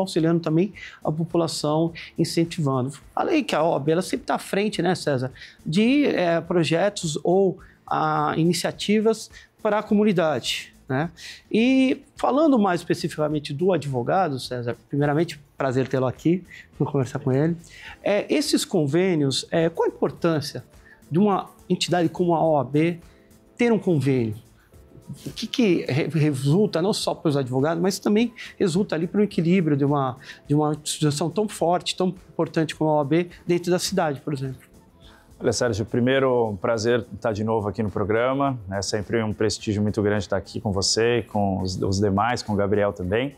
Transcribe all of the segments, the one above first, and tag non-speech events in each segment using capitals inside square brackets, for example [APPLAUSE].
auxiliando também a população, incentivando. Além que a OAB ela sempre está à frente, né, César, de é, projetos ou a, ah, iniciativas para a comunidade. Né? E falando mais especificamente do advogado, César, primeiramente, prazer tê-lo aqui, vou conversar com ele. É, esses convênios, é, qual a importância de uma entidade como a OAB ter um convênio? o que, que resulta não só para os advogados, mas também resulta ali para o equilíbrio de uma, de uma instituição tão forte, tão importante como a OAB dentro da cidade, por exemplo. Olha, Sérgio, primeiro, um prazer estar de novo aqui no programa. É sempre um prestígio muito grande estar aqui com você, com os, os demais, com o Gabriel também.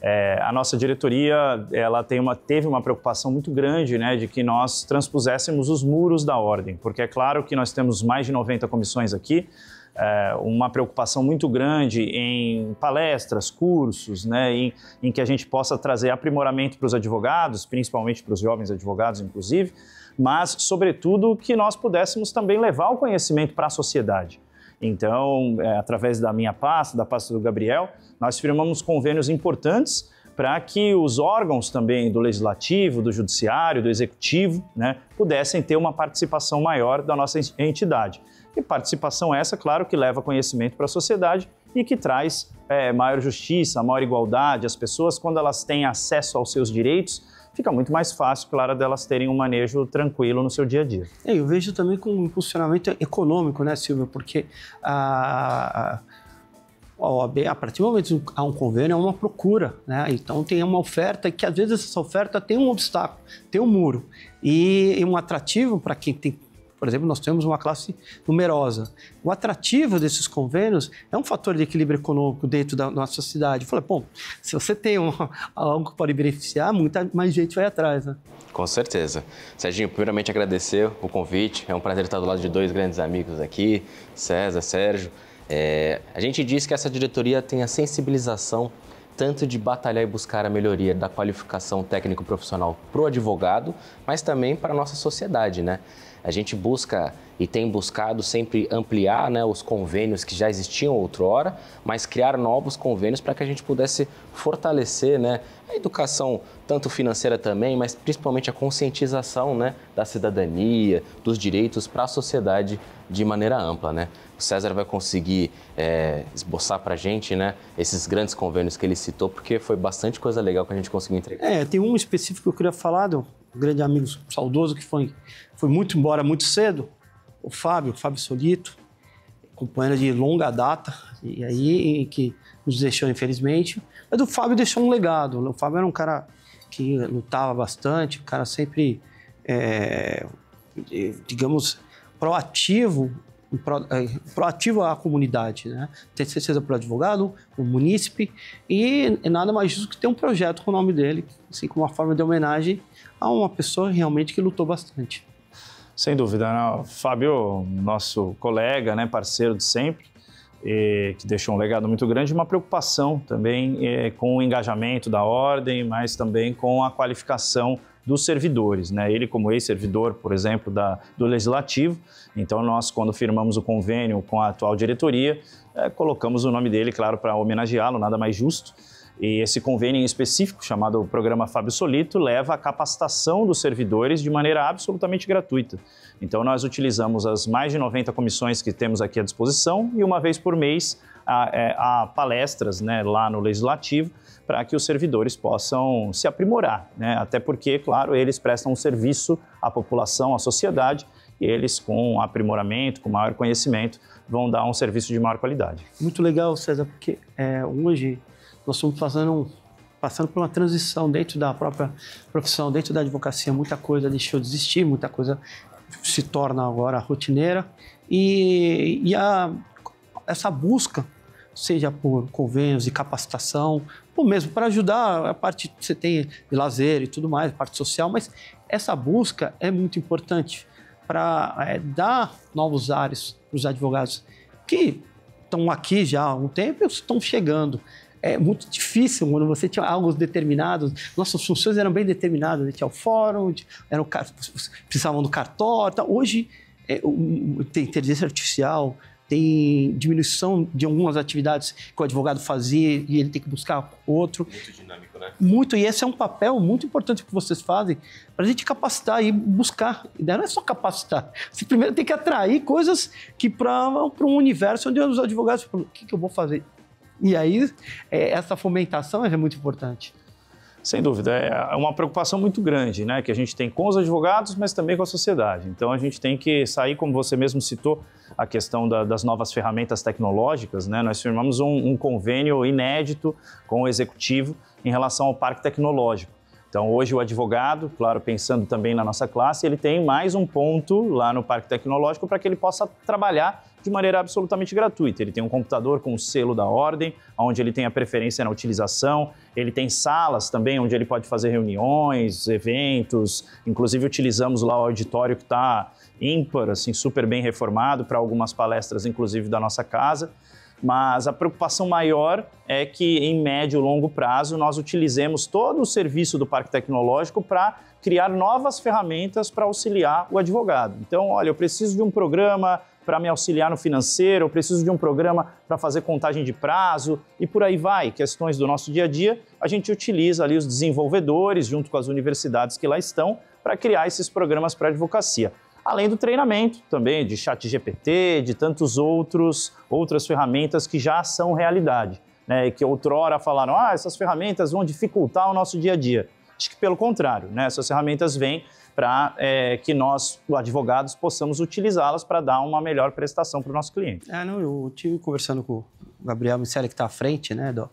É, a nossa diretoria, ela uma, teve uma preocupação muito grande, né, de que nós transpuséssemos os muros da ordem, porque é claro que nós temos mais de 90 comissões aqui, é, uma preocupação muito grande em palestras, cursos, né, em, em que a gente possa trazer aprimoramento para os advogados, principalmente para os jovens advogados, inclusive, mas, sobretudo, que nós pudéssemos também levar o conhecimento para a sociedade. Então, é, através da minha pasta, da pasta do Gabriel, nós firmamos convênios importantes para que os órgãos também do legislativo, do judiciário, do executivo, né, pudessem ter uma participação maior da nossa entidade. E participação essa, claro, que leva conhecimento para a sociedade e que traz é, maior justiça, maior igualdade. As pessoas, quando elas têm acesso aos seus direitos, fica muito mais fácil, claro, delas terem um manejo tranquilo no seu dia a dia. É, eu vejo também com um impulsionamento econômico, né, Silvio? Porque a, a OAB, a partir do momento que há um convênio, é uma procura, né? Então tem uma oferta que às vezes essa oferta tem um obstáculo, tem um muro. E um atrativo para quem tem por exemplo, nós temos uma classe numerosa. O atrativo desses convênios é um fator de equilíbrio econômico dentro da nossa cidade. Eu falei, bom, se você tem um, [LAUGHS] algo que pode beneficiar, muita mais gente vai atrás, né? Com certeza. Serginho, primeiramente agradecer o convite. É um prazer estar do lado de dois grandes amigos aqui, César, Sérgio. É, a gente diz que essa diretoria tem a sensibilização tanto de batalhar e buscar a melhoria da qualificação técnico-profissional para o advogado, mas também para a nossa sociedade, né? A gente busca e tem buscado sempre ampliar né, os convênios que já existiam outrora, mas criar novos convênios para que a gente pudesse fortalecer né, a educação, tanto financeira também, mas principalmente a conscientização né, da cidadania, dos direitos para a sociedade de maneira ampla. Né? O César vai conseguir é, esboçar para a gente né, esses grandes convênios que ele citou, porque foi bastante coisa legal que a gente conseguiu entregar. É, tem um específico que eu queria falar, de um grande amigo saudoso que foi, foi muito embora muito cedo, o Fábio, o Fábio Solito, companheiro de longa data, e aí que nos deixou, infelizmente. Mas o Fábio deixou um legado. O Fábio era um cara que lutava bastante, um cara sempre, é, digamos, proativo é, proativo à comunidade, né? Ter certeza para o advogado, o munícipe, e nada mais justo que ter um projeto com o nome dele, assim, como uma forma de homenagem a uma pessoa realmente que lutou bastante. Sem dúvida, né? Fábio, nosso colega, né, parceiro de sempre, que deixou um legado muito grande, uma preocupação também é, com o engajamento da ordem, mas também com a qualificação dos servidores, né? Ele como ex-servidor, por exemplo, da, do legislativo. Então nós, quando firmamos o convênio com a atual diretoria, é, colocamos o nome dele, claro, para homenageá-lo, nada mais justo. E esse convênio em específico, chamado Programa Fábio Solito, leva à capacitação dos servidores de maneira absolutamente gratuita. Então, nós utilizamos as mais de 90 comissões que temos aqui à disposição e uma vez por mês é, há, palestras né, lá no Legislativo para que os servidores possam se aprimorar. Né? Até porque, claro, eles prestam um serviço à população, à sociedade, e eles, com aprimoramento, com maior conhecimento, vão dar um serviço de maior qualidade. Muito legal, César, porque é, hoje nós estamos fazendo, passando por uma transição dentro da própria profissão, dentro da advocacia. Muita coisa deixou de existir, muita coisa se torna agora rotineira. E, e a, essa busca, seja por convênios e capacitação, ou mesmo para ajudar a parte que você tem de lazer e tudo mais, parte social, mas essa busca é muito importante para é, dar novos ares para os advogados que estão aqui já há um tempo e estão chegando é muito difícil quando você tinha algo determinado. Nossas funções eram bem determinadas. gente Tinha o fórum, eram, precisavam do cartório. Hoje, é, tem inteligência artificial, tem diminuição de algumas atividades que o advogado fazia e ele tem que buscar outro. Muito dinâmico, né? Muito, e esse é um papel muito importante que vocês fazem para a gente capacitar e buscar. Não é só capacitar, você primeiro tem que atrair coisas que para um universo onde os advogados falam, o que, que eu vou fazer? E aí, é, essa fomentação é muito importante. Sem dúvida, é, é uma preocupação muito grande, né, que a gente tem com os advogados, mas também com a sociedade. Então a gente tem que sair, como você mesmo citou, a questão da, das novas ferramentas tecnológicas, né? Nós firmamos um, um convênio inédito com o executivo em relação ao parque tecnológico. Então, hoje, o advogado, claro, pensando também na nossa classe, ele tem mais um ponto lá no Parque Tecnológico para que ele possa trabalhar de maneira absolutamente gratuita. Ele tem um computador com o selo da ordem, onde ele tem a preferência na utilização, ele tem salas também onde ele pode fazer reuniões, eventos, inclusive utilizamos lá o auditório que está ímpar, assim, super bem reformado para algumas palestras, inclusive da nossa casa. Mas a preocupação maior é que, em médio e longo prazo, nós utilizemos todo o serviço do Parque Tecnológico para criar novas ferramentas para auxiliar o advogado. Então, olha, eu preciso de um programa para me auxiliar no financeiro, eu preciso de um programa para fazer contagem de prazo e por aí vai. Questões do nosso dia a dia, a gente utiliza ali os desenvolvedores junto com as universidades que lá estão para criar esses programas para advocacia além do treinamento também de chat GPT, de tantos outros outras ferramentas que já são realidade, né? E que outrora falaram, ah, essas ferramentas vão dificultar o nosso dia a dia. Acho que pelo contrário, né? Essas ferramentas vêm para é, que nós, advogados, possamos utilizá-las para dar uma melhor prestação para o nosso cliente. É, não, eu tive conversando com o Gabriel Miceli, que está à frente, né, do,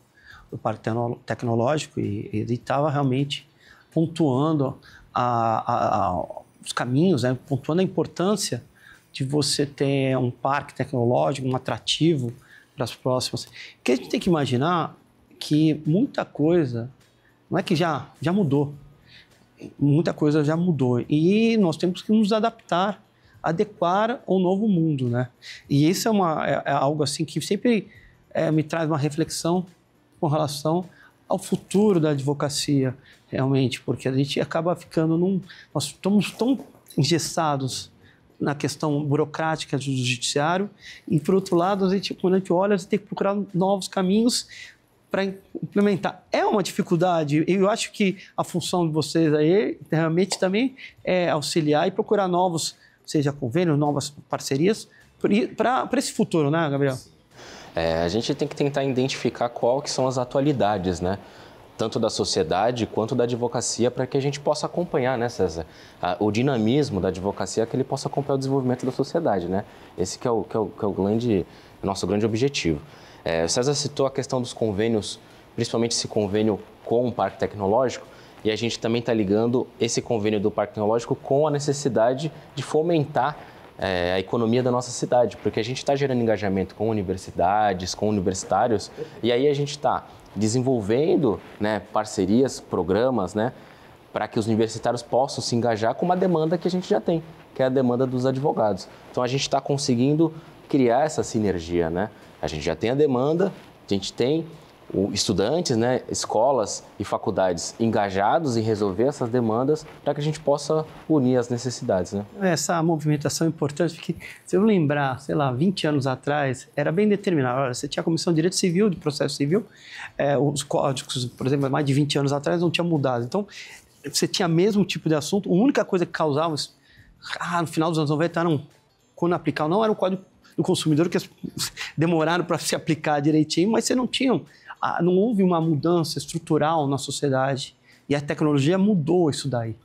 do Parque Tecnológico, e ele estava realmente pontuando a, a, a os caminhos, né? pontuando a importância de você ter um parque tecnológico, um atrativo para as próximas. Porque a gente tem que imaginar que muita coisa, não é que já, já mudou, muita coisa já mudou e nós temos que nos adaptar, adequar ao novo mundo, né? E isso é, uma, é, é algo assim que sempre é, me traz uma reflexão com relação ao futuro da advocacia, realmente, porque a gente acaba ficando num. Nós estamos tão engessados na questão burocrática do judiciário e, por outro lado, a gente, quando a gente olha, a gente tem que procurar novos caminhos para implementar. É uma dificuldade, eu acho que a função de vocês aí realmente também é auxiliar e procurar novos, seja convênios, novas parcerias, para esse futuro, né, Gabriel? Sim. É, a gente tem que tentar identificar qual que são as atualidades, né? tanto da sociedade quanto da advocacia, para que a gente possa acompanhar, né, César? o dinamismo da advocacia, que ele possa acompanhar o desenvolvimento da sociedade, né? Esse que é o, que é o, que é o grande, nosso grande objetivo. É, o César citou a questão dos convênios, principalmente esse convênio com o Parque Tecnológico, e a gente também está ligando esse convênio do Parque Tecnológico com a necessidade de fomentar é, a economia da nossa cidade, porque a gente está gerando engajamento com universidades, com universitários, e aí a gente está desenvolvendo né, parcerias, programas, né, para que os universitários possam se engajar com uma demanda que a gente já tem, que é a demanda dos advogados. Então a gente está conseguindo criar essa sinergia, né? A gente já tem a demanda, a gente tem estudantes, né, escolas e faculdades engajados em resolver essas demandas para que a gente possa unir as necessidades. Né? Essa movimentação é importante, porque se eu lembrar, sei lá, 20 anos atrás, era bem determinado. você tinha a Comissão de Direito Civil, de Processo Civil, é, os códigos, por exemplo, mais de 20 anos atrás não tinha mudado. Então, você tinha o mesmo tipo de assunto, a única coisa que causava, ah, no final dos anos 90, eram, quando aplicar, não era o código do consumidor que [LAUGHS] demoraram para se aplicar direitinho, mas você não tinha não houve uma mudança estrutural na sociedade e a tecnologia mudou isso daí.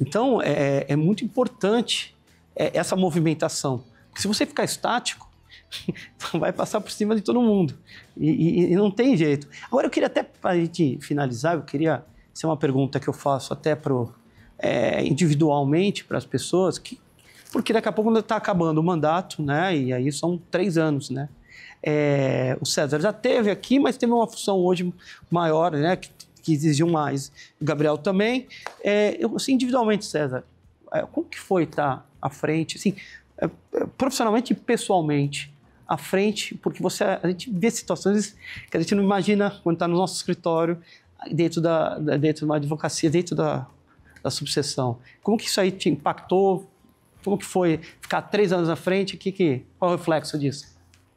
Então, é, é, é muito importante é, essa movimentação. Porque se você ficar estático, [LAUGHS] vai passar por cima de todo mundo. E, e, e não tem jeito. Agora, eu queria até, para a gente finalizar, eu queria... Isso é uma pergunta que eu faço até pro, é, individualmente para as pessoas, que, porque daqui a pouco está acabando o mandato, né? E aí são três anos, né? É, o César já teve aqui, mas teve uma função hoje maior, né? Que, que exigiu mais. O Gabriel também. É, eu, assim, individualmente, César, é, como que foi estar tá à frente, assim, é, é, profissionalmente e pessoalmente, à frente, porque você, a gente vê situações que a gente não imagina quando está no nosso escritório, dentro da, dentro de uma advocacia, dentro da, da subseção. Como que isso aí te impactou? Como que foi ficar três anos à frente? Que, que, qual é o reflexo disso?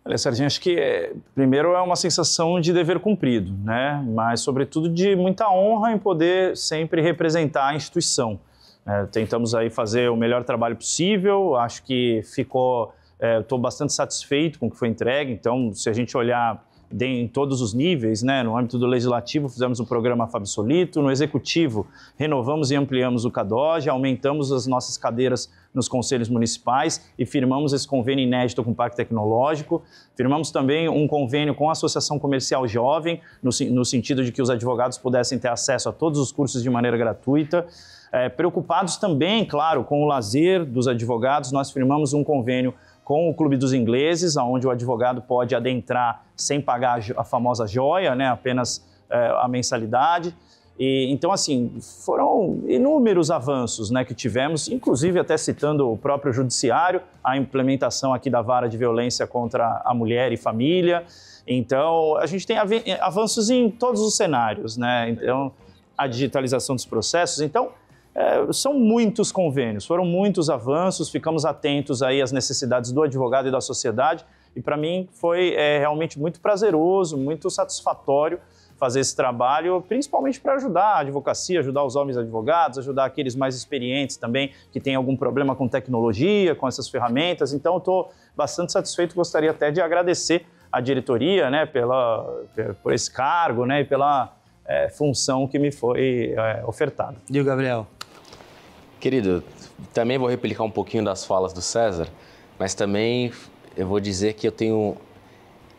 Olha, Serginho, acho que é, primeiro é uma sensação de dever cumprido, né? mas sobretudo de muita honra em poder sempre representar a instituição. É, tentamos aí fazer o melhor trabalho possível, acho que ficou, estou é, bastante satisfeito com o que foi entregue, então se a gente olhar em todos os níveis, né? No âmbito do legislativo, fizemos o programa Fábio Solito, no executivo, renovamos e ampliamos o CADOG, aumentamos as nossas cadeiras nos conselhos municipais e firmamos esse convênio inédito com o Parque Tecnológico. Firmamos também um convênio com a Associação Comercial Jovem, no, no sentido de que os advogados pudessem ter acesso a todos os cursos de maneira gratuita. É, preocupados também, claro, com o lazer dos advogados, nós firmamos um convênio com o Clube dos Ingleses, onde o advogado pode adentrar sem pagar a famosa joia, né? apenas é, a mensalidade. E, então, assim, foram inúmeros avanços né, que tivemos, inclusive até citando o próprio Judiciário, a implementação aqui da vara de violência contra a mulher e família. Então, a gente tem avanços em todos os cenários, né? Então, a digitalização dos processos. Então, é, são muitos convênios, foram muitos avanços, ficamos atentos aí às necessidades do advogado e da sociedade. E para mim foi é, realmente muito prazeroso, muito satisfatório fazer esse trabalho, principalmente para ajudar a advocacia, ajudar os homens advogados, ajudar aqueles mais experientes também que têm algum problema com tecnologia, com essas ferramentas. Então, estou bastante satisfeito, gostaria até de agradecer à diretoria, né, pela, por esse cargo, né, e pela é, função que me foi é, ofertada. E o Gabriel? Querido, também vou replicar um pouquinho das falas do César, mas também eu vou dizer que eu tenho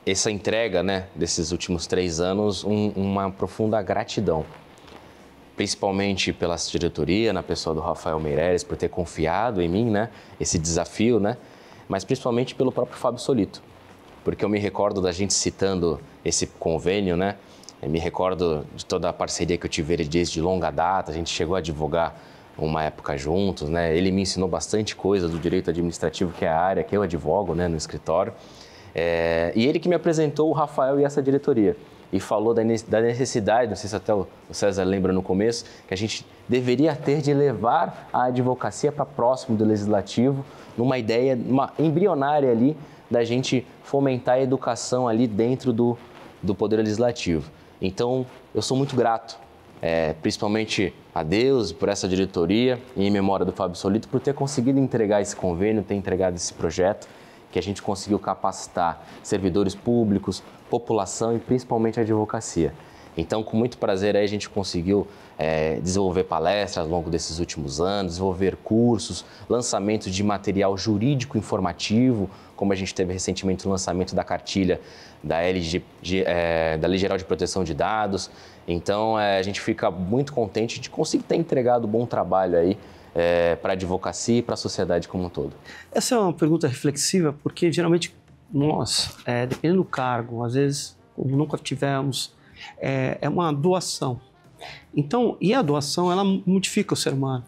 essa entrega, né, desses últimos três anos, um, uma profunda gratidão, principalmente pela diretoria, na pessoa do Rafael Meireles, por ter confiado em mim, né, esse desafio, né, mas principalmente pelo próprio Fábio Solito, porque eu me recordo da gente citando esse convênio, né, eu me recordo de toda a parceria que eu tive ele desde longa data, a gente chegou a advogar uma época juntos, né? Ele me ensinou bastante coisa do direito administrativo, que é a área que eu advogo, né, no escritório. É... e ele que me apresentou o Rafael e essa diretoria e falou da, necessidade, não sei se até o César lembra no começo, que a gente deveria ter de levar a advocacia para próximo do legislativo, numa ideia uma embrionária ali da gente fomentar a educação ali dentro do, do Poder Legislativo. Então, eu sou muito grato, é, principalmente a Deus, por essa diretoria e em memória do Fábio Solito, por ter conseguido entregar esse convênio, ter entregado esse projeto, que a gente conseguiu capacitar servidores públicos, população e principalmente a advocacia. Então, com muito prazer, aí, a gente conseguiu é, desenvolver palestras ao longo desses últimos anos, desenvolver cursos, lançamento de material jurídico informativo, como a gente teve recentemente o lançamento da cartilha da, LG, é, da Lei Geral de Proteção de Dados. Então, é, a gente fica muito contente de conseguir ter entregado bom trabalho aí é, para a advocacia e para a sociedade como um todo? Essa é uma pergunta reflexiva, porque geralmente nós, é, dependendo do cargo, às vezes nunca tivemos é, é uma doação. Então, e a doação, ela modifica o ser humano,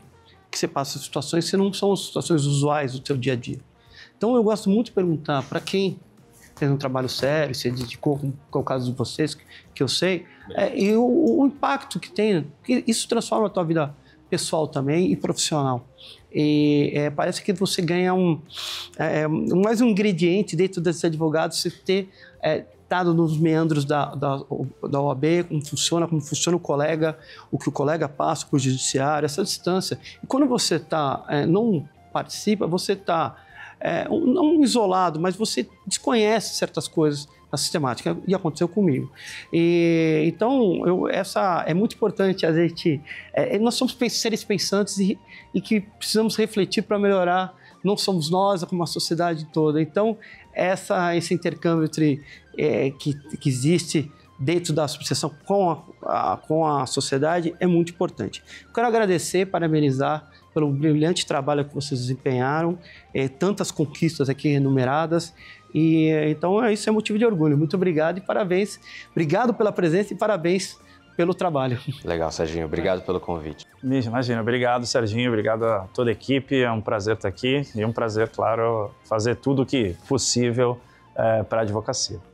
que você passa situações que não são situações usuais do seu dia a dia. Então, eu gosto muito de perguntar para quem fez um trabalho sério, se dedicou, como é o caso de vocês, que eu sei, é, e o, o, impacto que tem, que isso transforma a tua vida pessoal também e profissional. E é, parece que você ganha um, é, é mais um ingrediente dentro desses advogados, você ter é, conectado nos meandros da, da, da OAB, como funciona, como funciona o colega, o que o colega passa para o judiciário, essa distância. E quando você tá, é, não participa, você está, é, não isolado, mas você desconhece certas coisas na sistemática e aconteceu comigo. E, então, eu, essa é muito importante a gente. É, é nós somos seres pensantes e, e que precisamos refletir para melhorar. Não somos nós, é como a sociedade toda. Então, essa, esse intercâmbio entre é, que, que existe dentro da associação com a, a, com a sociedade é muito importante. Quero agradecer, parabenizar pelo brilhante trabalho que vocês desempenharam, é, tantas conquistas aqui enumeradas. E é, então é, isso é motivo de orgulho. Muito obrigado e parabéns. Obrigado pela presença e parabéns pelo trabalho. Legal, Serginho. Obrigado pelo convite. Imagina, obrigado, Serginho. Obrigado a toda a equipe. É um prazer estar aqui e um prazer, claro, fazer tudo o que possível é, para a advocacia.